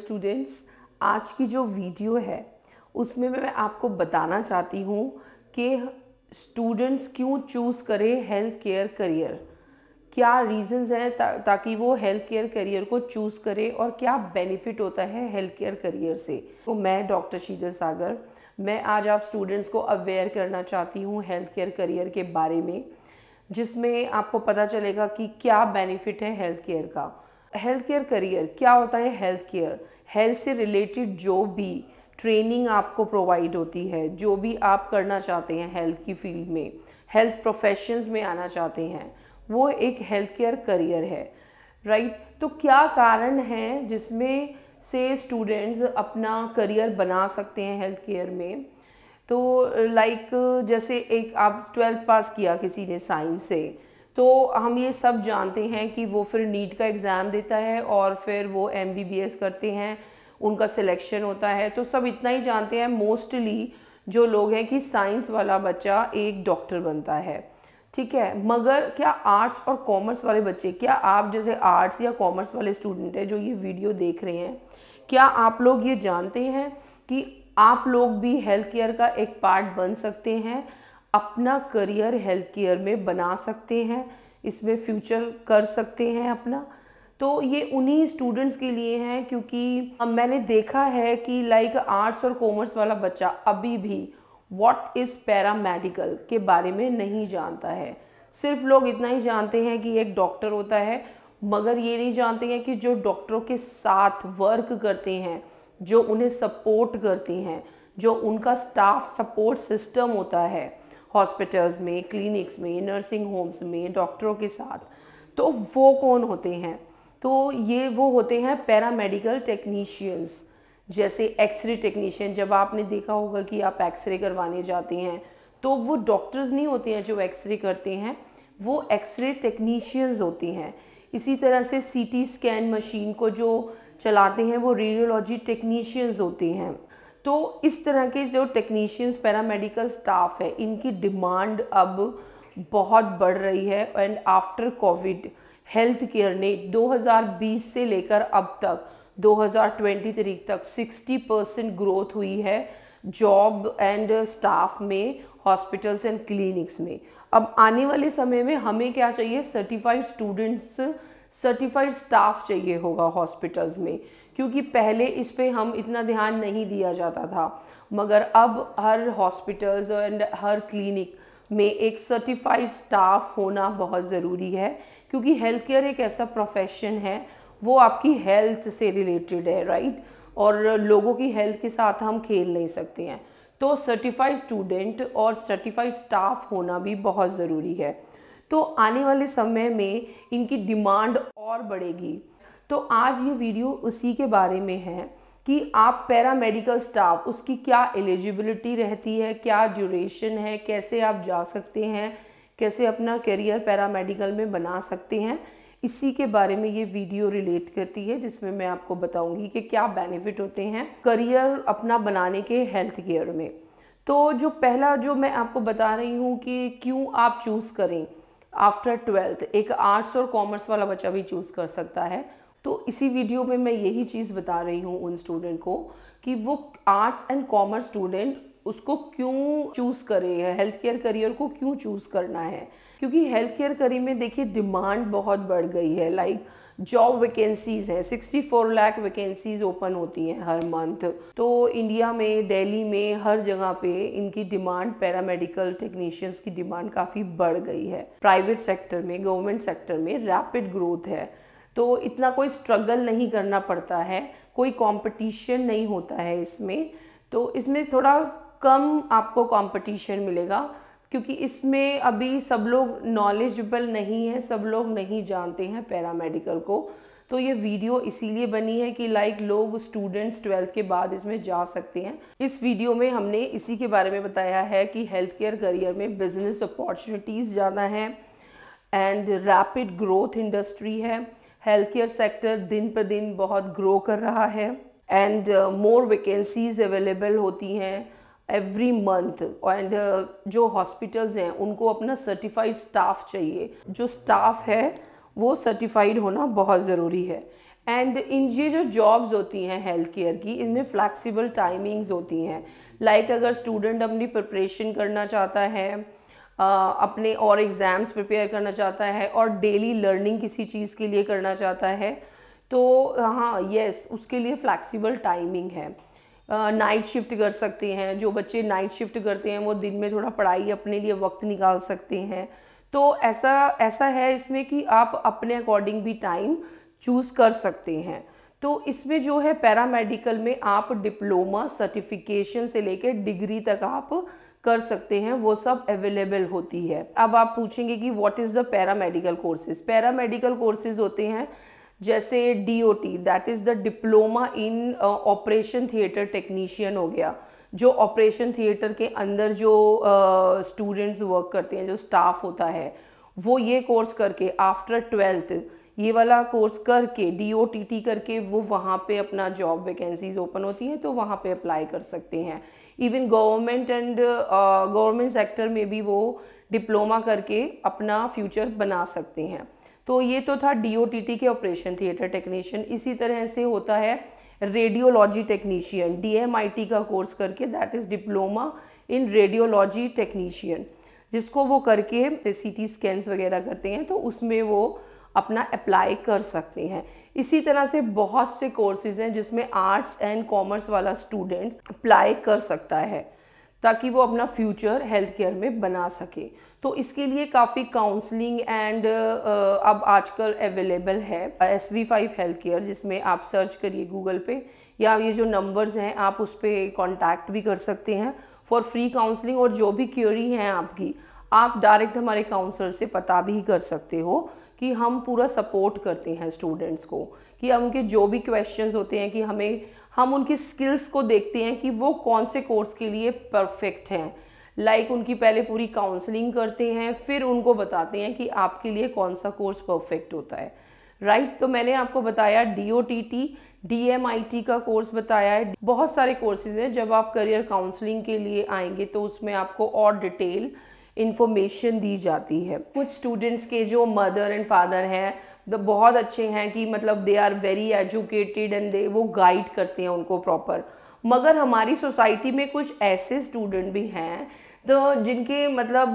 Students आज की जो वीडियो है उसमें मैं आपको बताना चाहती हूँ कि स्टूडेंट्स क्यों चूज़ करें हेल्थ केयर करियर क्या रीजंस हैं ता, ताकि वो हेल्थ केयर करियर को चूज़ करें और क्या बेनिफिट होता है हेल्थ केयर करियर से तो मैं डॉक्टर शीजल सागर मैं आज आप स्टूडेंट्स को अवेयर करना चाहती हूँ हेल्थ केयर करियर के बारे में जिसमें आपको पता चलेगा कि क्या बेनिफिट है हेल्थ केयर का हेल्थ केयर करियर क्या होता है हेल्थ केयर हेल्थ से रिलेटेड जो भी ट्रेनिंग आपको प्रोवाइड होती है जो भी आप करना चाहते हैं हेल्थ की फील्ड में हेल्थ प्रोफेशंस में आना चाहते हैं वो एक हेल्थ केयर करियर है राइट right? तो क्या कारण है जिसमें से स्टूडेंट्स अपना करियर बना सकते हैं हेल्थ केयर में तो लाइक like, जैसे एक आप ट्वेल्थ पास किया किसी ने साइंस से तो हम ये सब जानते हैं कि वो फिर नीट का एग्ज़ाम देता है और फिर वो एम करते हैं उनका सिलेक्शन होता है तो सब इतना ही जानते हैं मोस्टली जो लोग हैं कि साइंस वाला बच्चा एक डॉक्टर बनता है ठीक है मगर क्या आर्ट्स और कॉमर्स वाले बच्चे क्या आप जैसे आर्ट्स या कॉमर्स वाले स्टूडेंट हैं जो ये वीडियो देख रहे हैं क्या आप लोग ये जानते हैं कि आप लोग भी हेल्थ केयर का एक पार्ट बन सकते हैं अपना करियर हेल्थ केयर में बना सकते हैं इसमें फ्यूचर कर सकते हैं अपना तो ये उन्हीं स्टूडेंट्स के लिए हैं क्योंकि मैंने देखा है कि लाइक आर्ट्स और कॉमर्स वाला बच्चा अभी भी व्हाट इज़ पैरामेडिकल के बारे में नहीं जानता है सिर्फ लोग इतना ही जानते हैं कि एक डॉक्टर होता है मगर ये नहीं जानते हैं कि जो डॉक्टरों के साथ वर्क करते हैं जो उन्हें सपोर्ट करते हैं जो उनका स्टाफ सपोर्ट सिस्टम होता है हॉस्पिटल्स में क्लिनिक्स में नर्सिंग होम्स में डॉक्टरों के साथ तो वो कौन होते हैं तो ये वो होते हैं पैरामेडिकल टेक्नीशियंस जैसे एक्सरे टेक्नीशियन जब आपने देखा होगा कि आप एक्सरे करवाने जाते हैं तो वो डॉक्टर्स नहीं होते हैं जो एक्सरे करते हैं वो एक्सरे टेक्नीशियंस होते हैं इसी तरह से सीटी स्कैन मशीन को जो चलाते हैं वो रेडियोलॉजी टेक्नीशियंस होते हैं तो इस तरह के जो टेक्नीशियंस पैरामेडिकल स्टाफ है इनकी डिमांड अब बहुत बढ़ रही है and after Covid health care ने 2020 से लेकर अब तक तारीख तक 60 परसेंट ग्रोथ हुई है जॉब एंड स्टाफ में हॉस्पिटल्स एंड क्लिनिक्स में अब आने वाले समय में हमें क्या चाहिए सर्टिफाइड स्टूडेंट्स सर्टिफाइड स्टाफ चाहिए होगा हॉस्पिटल्स में क्योंकि पहले इस पर हम इतना ध्यान नहीं दिया जाता था मगर अब हर हॉस्पिटल्स एंड हर क्लिनिक में एक सर्टिफाइड स्टाफ होना बहुत ज़रूरी है क्योंकि हेल्थ केयर एक ऐसा प्रोफेशन है वो आपकी हेल्थ से रिलेटेड है राइट और लोगों की हेल्थ के साथ हम खेल नहीं सकते हैं तो सर्टिफाइड स्टूडेंट और सर्टिफाइड स्टाफ होना भी बहुत ज़रूरी है तो आने वाले समय में इनकी डिमांड और बढ़ेगी तो आज ये वीडियो उसी के बारे में है कि आप पैरामेडिकल स्टाफ उसकी क्या एलिजिबिलिटी रहती है क्या ड्यूरेशन है कैसे आप जा सकते हैं कैसे अपना करियर पैरामेडिकल में बना सकते हैं इसी के बारे में ये वीडियो रिलेट करती है जिसमें मैं आपको बताऊंगी कि क्या बेनिफिट होते हैं करियर अपना बनाने के हेल्थ केयर में तो जो पहला जो मैं आपको बता रही हूँ कि क्यों आप चूज़ करें आफ्टर ट्वेल्थ एक आर्ट्स और कॉमर्स वाला बच्चा भी चूज़ कर सकता है तो इसी वीडियो में मैं यही चीज़ बता रही हूँ उन स्टूडेंट को कि वो आर्ट्स एंड कॉमर्स स्टूडेंट उसको क्यों चूज़ करे हेल्थ केयर करियर को क्यों चूज़ करना है क्योंकि हेल्थ केयर करियर में देखिए डिमांड बहुत बढ़ गई है लाइक जॉब वैकेंसीज़ हैं 64 लाख वैकेंसीज़ ओपन होती हैं हर मंथ तो इंडिया में दिल्ली में हर जगह पे इनकी डिमांड पैरामेडिकल टेक्नीशियंस की डिमांड काफ़ी बढ़ गई है प्राइवेट सेक्टर में गवर्नमेंट सेक्टर में रैपिड ग्रोथ है तो इतना कोई स्ट्रगल नहीं करना पड़ता है कोई कंपटीशन नहीं होता है इसमें तो इसमें थोड़ा कम आपको कंपटीशन मिलेगा क्योंकि इसमें अभी सब लोग नॉलेजबल नहीं है सब लोग नहीं जानते हैं पैरामेडिकल को तो ये वीडियो इसीलिए बनी है कि लाइक लोग स्टूडेंट्स ट्वेल्थ के बाद इसमें जा सकते हैं इस वीडियो में हमने इसी के बारे में बताया है कि हेल्थ केयर करियर में बिजनेस अपॉर्चुनिटीज़ ज़्यादा हैं एंड रैपिड ग्रोथ इंडस्ट्री है हेल्थ केयर सेक्टर दिन पर दिन बहुत ग्रो कर रहा है एंड मोर वैकेंसीज अवेलेबल होती हैं एवरी मंथ एंड जो हॉस्पिटल्स हैं उनको अपना सर्टिफाइड स्टाफ चाहिए जो स्टाफ है वो सर्टिफाइड होना बहुत ज़रूरी है एंड इन ये जो जॉब्स होती हैं हेल्थ केयर की इनमें फ्लैक्सीबल टाइमिंग्स होती हैं लाइक like अगर स्टूडेंट अपनी प्रिपरेशन करना चाहता है अपने और एग्ज़ाम्स प्रिपेयर करना चाहता है और डेली लर्निंग किसी चीज़ के लिए करना चाहता है तो हाँ येस उसके लिए फ्लैक्सीबल टाइमिंग है नाइट शिफ्ट कर सकते हैं जो बच्चे नाइट शिफ्ट करते हैं वो दिन में थोड़ा पढ़ाई अपने लिए वक्त निकाल सकते हैं तो ऐसा ऐसा है इसमें कि आप अपने अकॉर्डिंग भी टाइम चूज़ कर सकते हैं तो इसमें जो है पैरामेडिकल में आप डिप्लोमा सर्टिफिकेशन से लेकर डिग्री तक आप कर सकते हैं वो सब अवेलेबल होती है अब आप पूछेंगे कि what is the paramedical courses paramedical courses होते हैं जैसे D O T that is the diploma in operation theatre technician हो गया जो ऑपरेशन थिएटर के अंदर जो स्टूडेंट्स uh, वर्क करते हैं जो स्टाफ होता है वो ये कोर्स करके आफ्टर ट्वेल्थ ये वाला कोर्स करके डी ओ टी टी करके वो वहाँ पे अपना जॉब वैकेंसीज ओपन होती हैं तो वहाँ पे अप्लाई कर सकते हैं even government and government sector में भी वो डिप्लोमा करके अपना फ्यूचर बना सकते हैं तो ये तो था डी के ऑपरेशन थिएटर टेक्नीशियन इसी तरह से होता है रेडियोलॉजी टेक्नीशियन डी का कोर्स करके that is diploma in radiology technician जिसको वो करके सी टी स्कैन्स वगैरह करते हैं तो उसमें वो अपना अप्लाई कर सकते हैं इसी तरह से बहुत से कोर्सेज हैं जिसमें आर्ट्स एंड कॉमर्स वाला स्टूडेंट्स अप्लाई कर सकता है ताकि वो अपना फ्यूचर हेल्थ केयर में बना सके तो इसके लिए काफ़ी काउंसलिंग एंड अब आजकल अवेलेबल है S V five health care जिसमें आप सर्च करिए गूगल पे या ये जो नंबर्स हैं आप उस पर कॉन्टैक्ट भी कर सकते हैं फॉर फ्री काउंसलिंग और जो भी क्यूरी हैं आपकी आप डायरेक्ट हमारे काउंसलर से पता भी कर सकते हो कि हम पूरा सपोर्ट करते हैं स्टूडेंट्स को कि हम उनके जो भी क्वेश्चंस होते हैं कि हमें हम उनकी स्किल्स को देखते हैं कि वो कौन से कोर्स के लिए परफेक्ट हैं लाइक like उनकी पहले पूरी काउंसलिंग करते हैं फिर उनको बताते हैं कि आपके लिए कौन सा कोर्स परफेक्ट होता है राइट right? तो मैंने आपको बताया D O T T D M I T का कोर्स बताया है बहुत सारे कोर्सेज हैं जब आप करियर काउंसलिंग के लिए आएंगे तो उसमें आपको और डिटेल इन्फॉर्मेशन दी जाती है कुछ स्टूडेंट्स के जो मदर एंड फादर हैं तो बहुत अच्छे हैं कि मतलब they are very educated and they वो गाइड करते हैं उनको प्रॉपर मगर हमारी सोसाइटी में कुछ ऐसे स्टूडेंट भी हैं तो जिनके मतलब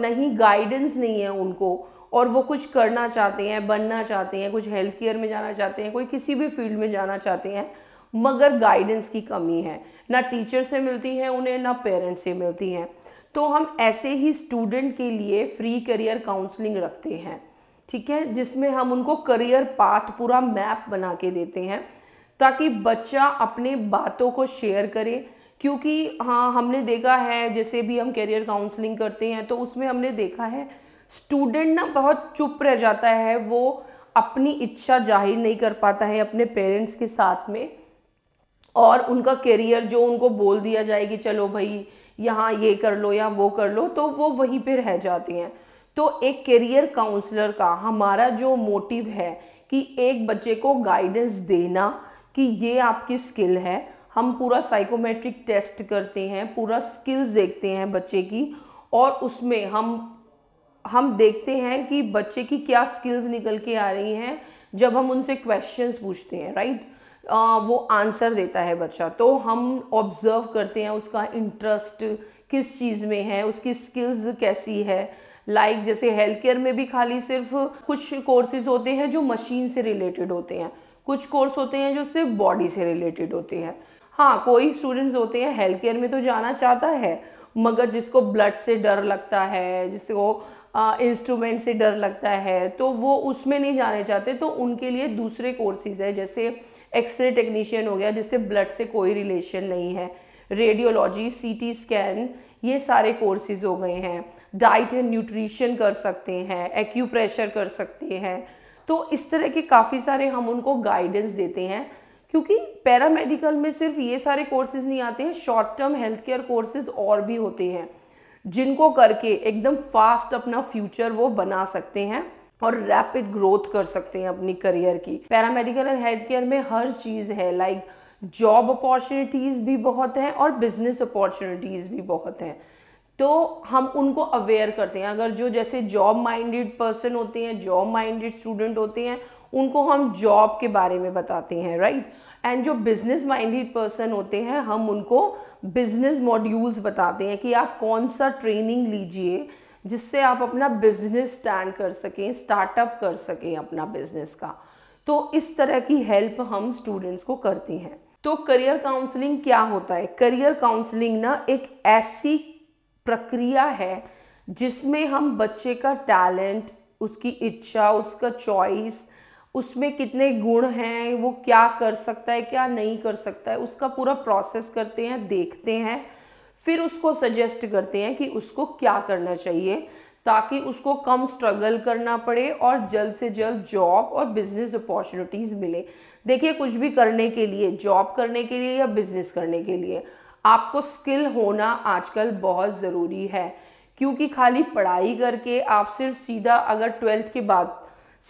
नहीं गाइडेंस नहीं है उनको और वो कुछ करना चाहते हैं बनना चाहते हैं कुछ हेल्थ केयर में जाना चाहते हैं कोई किसी भी फील्ड में जाना चाहते हैं मगर गाइडेंस की कमी है ना टीचर से मिलती है उन्हें ना पेरेंट्स से मिलती हैं तो हम ऐसे ही स्टूडेंट के लिए फ्री करियर काउंसलिंग रखते हैं ठीक है जिसमें हम उनको करियर पाथ पूरा मैप बना के देते हैं ताकि बच्चा अपने बातों को शेयर करे क्योंकि हाँ हमने देखा है जैसे भी हम करियर काउंसलिंग करते हैं तो उसमें हमने देखा है स्टूडेंट ना बहुत चुप रह जाता है वो अपनी इच्छा जाहिर नहीं कर पाता है अपने पेरेंट्स के साथ में और उनका करियर जो उनको बोल दिया जाए कि चलो भाई यहाँ ये कर लो या वो कर लो तो वो वहीं पे रह जाती हैं तो एक करियर काउंसलर का हमारा जो मोटिव है कि एक बच्चे को गाइडेंस देना कि ये आपकी स्किल है हम पूरा साइकोमेट्रिक टेस्ट करते हैं पूरा स्किल्स देखते हैं बच्चे की और उसमें हम हम देखते हैं कि बच्चे की क्या स्किल्स निकल के आ रही हैं जब हम उनसे क्वेश्चंस पूछते हैं राइट वो आंसर देता है बच्चा तो हम ऑब्ज़र्व करते हैं उसका इंटरेस्ट किस चीज़ में है उसकी स्किल्स कैसी है लाइक like जैसे हेल्थ केयर में भी खाली सिर्फ कुछ कोर्सेज होते हैं जो मशीन से रिलेटेड होते हैं कुछ कोर्स होते हैं जो सिर्फ बॉडी से रिलेटेड होते हैं हाँ कोई स्टूडेंट्स होते हैं हेल्थ केयर में तो जाना चाहता है मगर जिसको ब्लड से डर लगता है जिसको इंस्ट्रूमेंट से डर लगता है तो वो उसमें नहीं जाने चाहते तो उनके लिए दूसरे कोर्सेज है जैसे एक्सरे टेक्नीशियन हो गया जिससे ब्लड से कोई रिलेशन नहीं है रेडियोलॉजी सीटी स्कैन ये सारे कोर्सेज हो गए हैं डाइट एंड न्यूट्रिशन कर सकते हैं एक्यूप्रेशर कर सकते हैं तो इस तरह के काफ़ी सारे हम उनको गाइडेंस देते हैं क्योंकि पैरामेडिकल में सिर्फ ये सारे कोर्सेज नहीं आते हैं short term health care courses और भी होते हैं जिनको करके एकदम फास्ट अपना फ्यूचर वो बना सकते हैं और रैपिड ग्रोथ कर सकते हैं अपनी करियर की पैरामेडिकल एंड हेल्थ केयर में हर चीज़ है लाइक जॉब अपॉर्चुनिटीज़ भी बहुत हैं और बिजनेस अपॉर्चुनिटीज़ भी बहुत हैं तो हम उनको अवेयर करते हैं अगर जो जैसे जॉब माइंडेड पर्सन होते हैं जॉब माइंडेड स्टूडेंट होते हैं उनको हम जॉब के बारे में बताते हैं राइट एंड जो बिजनेस माइंडेड पर्सन होते हैं हम उनको बिजनेस मॉड्यूल्स बताते हैं कि आप कौन सा ट्रेनिंग लीजिए जिससे आप अपना बिजनेस स्टैंड कर सकें स्टार्टअप कर सकें अपना बिजनेस का तो इस तरह की हेल्प हम स्टूडेंट्स को करती हैं तो करियर काउंसलिंग क्या होता है करियर काउंसलिंग ना एक ऐसी प्रक्रिया है जिसमें हम बच्चे का टैलेंट उसकी इच्छा उसका चॉइस उसमें कितने गुण हैं वो क्या कर सकता है क्या नहीं कर सकता है उसका पूरा प्रोसेस करते हैं देखते हैं फिर उसको सजेस्ट करते हैं कि उसको क्या करना चाहिए ताकि उसको कम स्ट्रगल करना पड़े और जल्द से जल्द जॉब और बिजनेस अपॉर्चुनिटीज़ मिले देखिए कुछ भी करने के लिए जॉब करने के लिए या बिजनेस करने के लिए आपको स्किल होना आजकल बहुत ज़रूरी है क्योंकि खाली पढ़ाई करके आप सिर्फ सीधा अगर ट्वेल्थ के बाद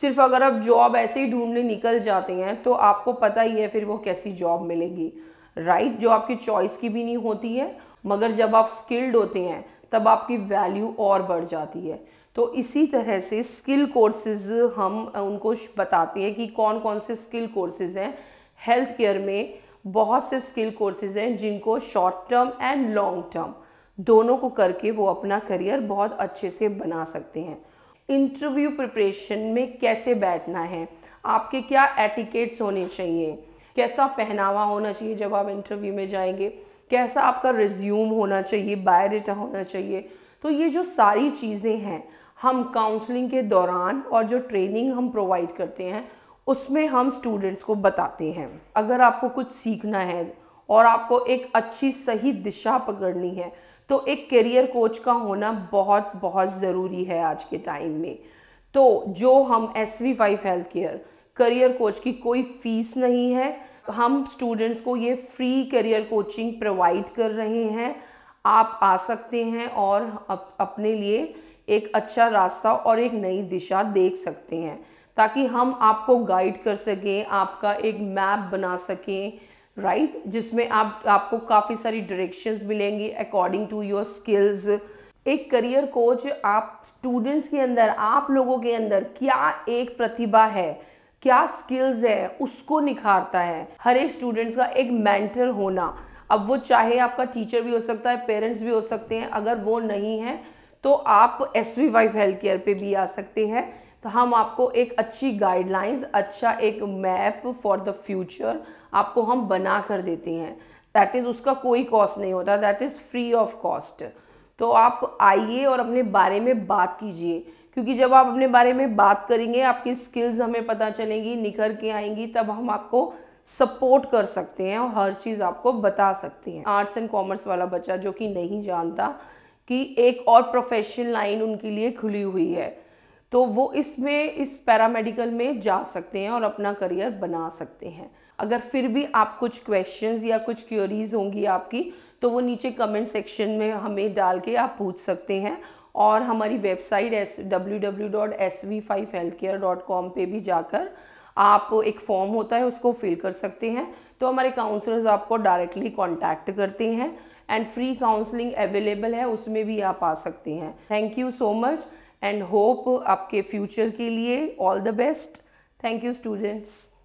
सिर्फ अगर आप जॉब ऐसे ही ढूंढने निकल जाते हैं तो आपको पता ही है फिर वो कैसी जॉब मिलेगी राइट right? जो आपकी चॉइस की भी नहीं होती है मगर जब आप स्किल्ड होते हैं तब आपकी वैल्यू और बढ़ जाती है तो इसी तरह से स्किल कोर्सेज हम उनको बताते हैं कि कौन कौन से स्किल कोर्सेज हैं हेल्थ केयर में बहुत से स्किल कोर्सेज हैं जिनको short term and long term दोनों को करके वो अपना करियर बहुत अच्छे से बना सकते हैं इंटरव्यू प्रिपरेशन में कैसे बैठना है आपके क्या एटिकेट्स होने चाहिए कैसा पहनावा होना चाहिए जब आप इंटरव्यू में जाएंगे कैसा आपका रिज्यूम होना चाहिए बायोडेटा होना चाहिए तो ये जो सारी चीज़ें हैं हम काउंसलिंग के दौरान और जो ट्रेनिंग हम प्रोवाइड करते हैं उसमें हम स्टूडेंट्स को बताते हैं अगर आपको कुछ सीखना है और आपको एक अच्छी सही दिशा पकड़नी है तो एक करियर कोच का होना बहुत बहुत ज़रूरी है आज के टाइम में तो जो हम S V five health care career coach की कोई फीस नहीं है हम स्टूडेंट्स को ये फ्री करियर कोचिंग प्रोवाइड कर रहे हैं आप आ सकते हैं और अप, अपने लिए एक अच्छा रास्ता और एक नई दिशा देख सकते हैं ताकि हम आपको गाइड कर सकें आपका एक मैप बना सकें राइट right? जिसमें आप आपको काफ़ी सारी डायरेक्शंस मिलेंगी अकॉर्डिंग टू योर स्किल्स एक करियर कोच आप स्टूडेंट्स के अंदर आप लोगों के अंदर क्या एक प्रतिभा है क्या स्किल्स है उसको निखारता है हर एक स्टूडेंट्स का एक मेंटर होना अब वो चाहे आपका टीचर भी हो सकता है पेरेंट्स भी हो सकते हैं अगर वो नहीं है तो आप S V wife health care पर भी आ सकते हैं तो हम आपको एक अच्छी गाइडलाइंस अच्छा एक मैप फॉर द फ्यूचर आपको हम बना कर देते हैं दैट इज़ उसका कोई कॉस्ट नहीं होता that is free of cost तो आप आइए और अपने बारे में बात कीजिए क्योंकि जब आप अपने बारे में बात करेंगे आपकी स्किल्स हमें पता चलेंगी निखर के आएंगी तब हम आपको सपोर्ट कर सकते हैं और हर चीज़ आपको बता सकते हैं आर्ट्स एंड कॉमर्स वाला बच्चा जो कि नहीं जानता कि एक और प्रोफेशनल लाइन उनके लिए खुली हुई है तो वो इसमें इस पैरामेडिकल में जा सकते हैं और अपना करियर बना सकते हैं अगर फिर भी आप कुछ क्वेश्चंस या कुछ क्यूरीज होंगी आपकी तो वो नीचे कमेंट सेक्शन में हमें डाल के आप पूछ सकते हैं और हमारी website S W W dot S V five health care dot com पर भी जाकर आप एक फॉर्म होता है उसको फिल कर सकते हैं तो हमारे काउंसलर्स आपको डायरेक्टली कॉन्टैक्ट करते हैं एंड फ्री काउंसलिंग अवेलेबल है उसमें भी आप आ सकते हैं thank you so much and hope आपके फ्यूचर के लिए all the best thank you students